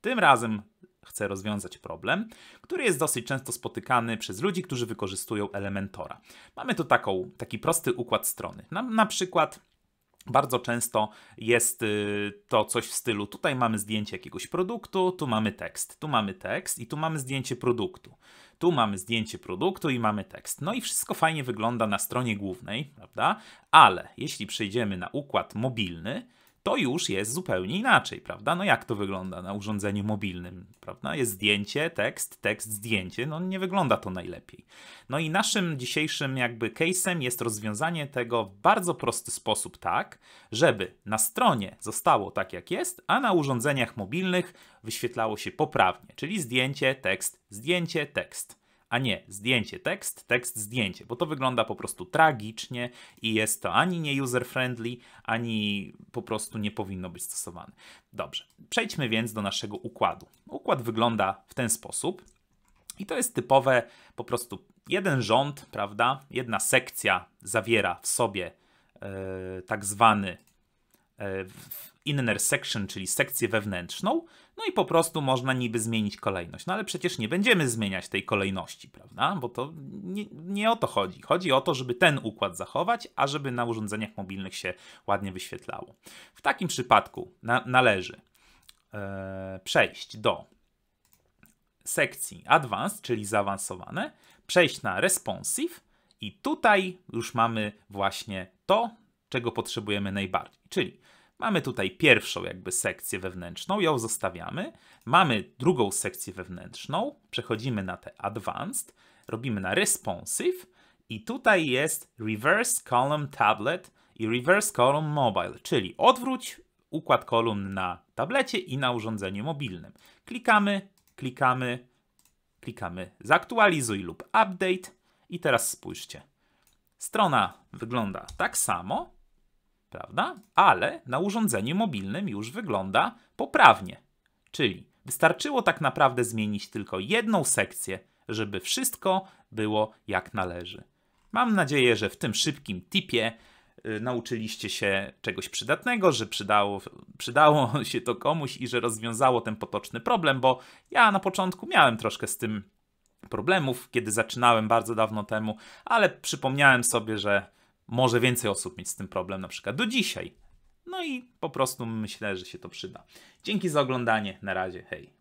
Tym razem chcę rozwiązać problem, który jest dosyć często spotykany przez ludzi, którzy wykorzystują Elementora. Mamy tu taką, taki prosty układ strony. Na, na przykład bardzo często jest y, to coś w stylu: tutaj mamy zdjęcie jakiegoś produktu, tu mamy tekst, tu mamy tekst i tu mamy zdjęcie produktu. Tu mamy zdjęcie produktu i mamy tekst. No i wszystko fajnie wygląda na stronie głównej, prawda? Ale jeśli przejdziemy na układ mobilny, to już jest zupełnie inaczej, prawda? No jak to wygląda na urządzeniu mobilnym, prawda? Jest zdjęcie, tekst, tekst, zdjęcie, no nie wygląda to najlepiej. No i naszym dzisiejszym jakby case'em jest rozwiązanie tego w bardzo prosty sposób tak, żeby na stronie zostało tak jak jest, a na urządzeniach mobilnych wyświetlało się poprawnie, czyli zdjęcie, tekst, zdjęcie, tekst a nie zdjęcie tekst, tekst zdjęcie, bo to wygląda po prostu tragicznie i jest to ani nie user friendly, ani po prostu nie powinno być stosowane. Dobrze, przejdźmy więc do naszego układu. Układ wygląda w ten sposób. I to jest typowe po prostu jeden rząd, prawda? Jedna sekcja zawiera w sobie yy, tak zwany e, inner section, czyli sekcję wewnętrzną, no i po prostu można niby zmienić kolejność. No ale przecież nie będziemy zmieniać tej kolejności, prawda? Bo to nie, nie o to chodzi. Chodzi o to, żeby ten układ zachować, a żeby na urządzeniach mobilnych się ładnie wyświetlało. W takim przypadku na, należy e, przejść do sekcji Advanced, czyli zaawansowane, przejść na Responsive i tutaj już mamy właśnie to, czego potrzebujemy najbardziej, czyli Mamy tutaj pierwszą jakby sekcję wewnętrzną, ją zostawiamy. Mamy drugą sekcję wewnętrzną, przechodzimy na te Advanced, robimy na Responsive i tutaj jest Reverse Column Tablet i Reverse Column Mobile, czyli odwróć układ kolumn na tablecie i na urządzeniu mobilnym. Klikamy, klikamy, klikamy zaktualizuj lub update i teraz spójrzcie. Strona wygląda tak samo, prawda? Ale na urządzeniu mobilnym już wygląda poprawnie. Czyli wystarczyło tak naprawdę zmienić tylko jedną sekcję, żeby wszystko było jak należy. Mam nadzieję, że w tym szybkim tipie y, nauczyliście się czegoś przydatnego, że przydało, przydało się to komuś i że rozwiązało ten potoczny problem, bo ja na początku miałem troszkę z tym problemów, kiedy zaczynałem bardzo dawno temu, ale przypomniałem sobie, że może więcej osób mieć z tym problem, na przykład do dzisiaj. No i po prostu myślę, że się to przyda. Dzięki za oglądanie. Na razie. Hej.